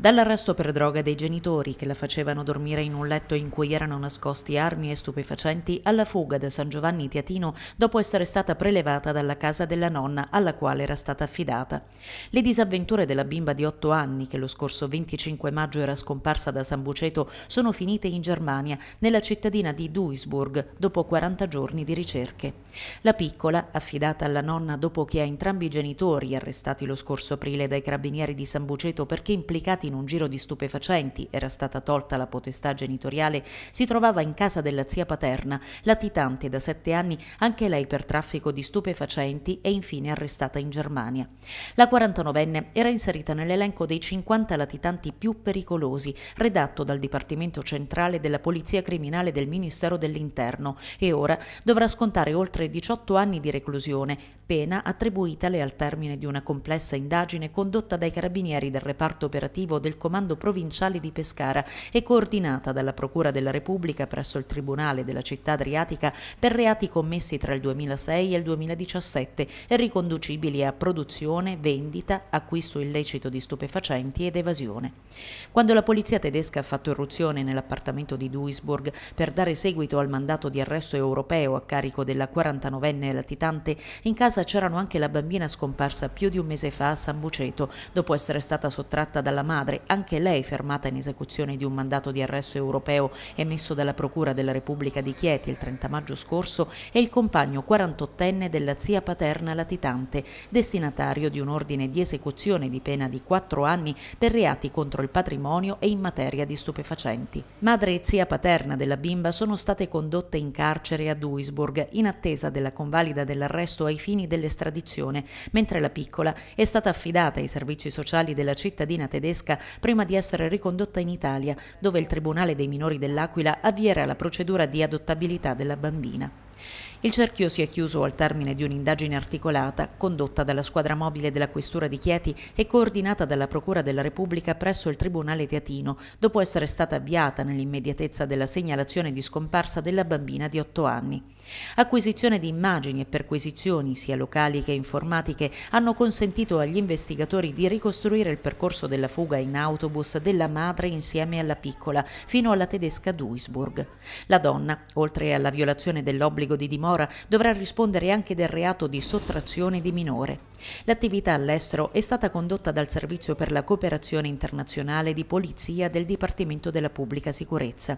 dall'arresto per droga dei genitori che la facevano dormire in un letto in cui erano nascosti armi e stupefacenti alla fuga da San Giovanni Tiatino dopo essere stata prelevata dalla casa della nonna alla quale era stata affidata. Le disavventure della bimba di 8 anni che lo scorso 25 maggio era scomparsa da San Buceto sono finite in Germania, nella cittadina di Duisburg, dopo 40 giorni di ricerche. La piccola, affidata alla nonna dopo che a entrambi i genitori, arrestati lo scorso aprile dai carabinieri di San Buceto perché implicati in un giro di stupefacenti, era stata tolta la potestà genitoriale, si trovava in casa della zia paterna, latitante da sette anni anche lei per traffico di stupefacenti e infine arrestata in Germania. La 49enne era inserita nell'elenco dei 50 latitanti più pericolosi, redatto dal Dipartimento Centrale della Polizia Criminale del Ministero dell'Interno e ora dovrà scontare oltre 18 anni di reclusione, pena attribuitale al termine di una complessa indagine condotta dai carabinieri del reparto operativo del Comando Provinciale di Pescara e coordinata dalla Procura della Repubblica presso il Tribunale della città adriatica per reati commessi tra il 2006 e il 2017 e riconducibili a produzione, vendita, acquisto illecito di stupefacenti ed evasione. Quando la polizia tedesca ha fatto irruzione nell'appartamento di Duisburg per dare seguito al mandato di arresto europeo a carico della 49enne latitante, in casa c'erano anche la bambina scomparsa più di un mese fa a San Buceto, dopo essere stata sottratta dalla madre madre, anche lei fermata in esecuzione di un mandato di arresto europeo emesso dalla Procura della Repubblica di Chieti il 30 maggio scorso, e il compagno 48enne della zia paterna latitante, destinatario di un ordine di esecuzione di pena di 4 anni per reati contro il patrimonio e in materia di stupefacenti. Madre e zia paterna della bimba sono state condotte in carcere a Duisburg in attesa della convalida dell'arresto ai fini dell'estradizione, mentre la piccola è stata affidata ai servizi sociali della cittadina tedesca prima di essere ricondotta in Italia, dove il Tribunale dei minori dell'Aquila avvierà la procedura di adottabilità della bambina. Il cerchio si è chiuso al termine di un'indagine articolata condotta dalla squadra mobile della Questura di Chieti e coordinata dalla Procura della Repubblica presso il Tribunale Teatino, dopo essere stata avviata nell'immediatezza della segnalazione di scomparsa della bambina di 8 anni. Acquisizione di immagini e perquisizioni, sia locali che informatiche, hanno consentito agli investigatori di ricostruire il percorso della fuga in autobus della madre insieme alla piccola fino alla tedesca Duisburg. La donna, oltre alla violazione dell'obbligo l'obbligo di dimora, dovrà rispondere anche del reato di sottrazione di minore. L'attività all'estero è stata condotta dal Servizio per la cooperazione internazionale di polizia del Dipartimento della Pubblica Sicurezza.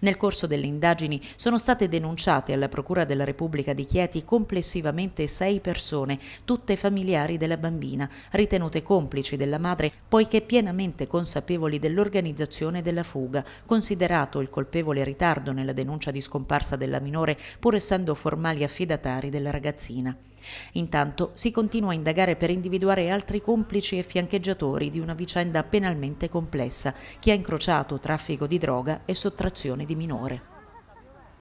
Nel corso delle indagini sono state denunciate alla Procura della Repubblica di Chieti complessivamente sei persone, tutte familiari della bambina, ritenute complici della madre poiché pienamente consapevoli dell'organizzazione della fuga, considerato il colpevole ritardo nella denuncia di scomparsa della minore pur essendo essendo formali affidatari della ragazzina. Intanto si continua a indagare per individuare altri complici e fiancheggiatori di una vicenda penalmente complessa che ha incrociato traffico di droga e sottrazione di minore.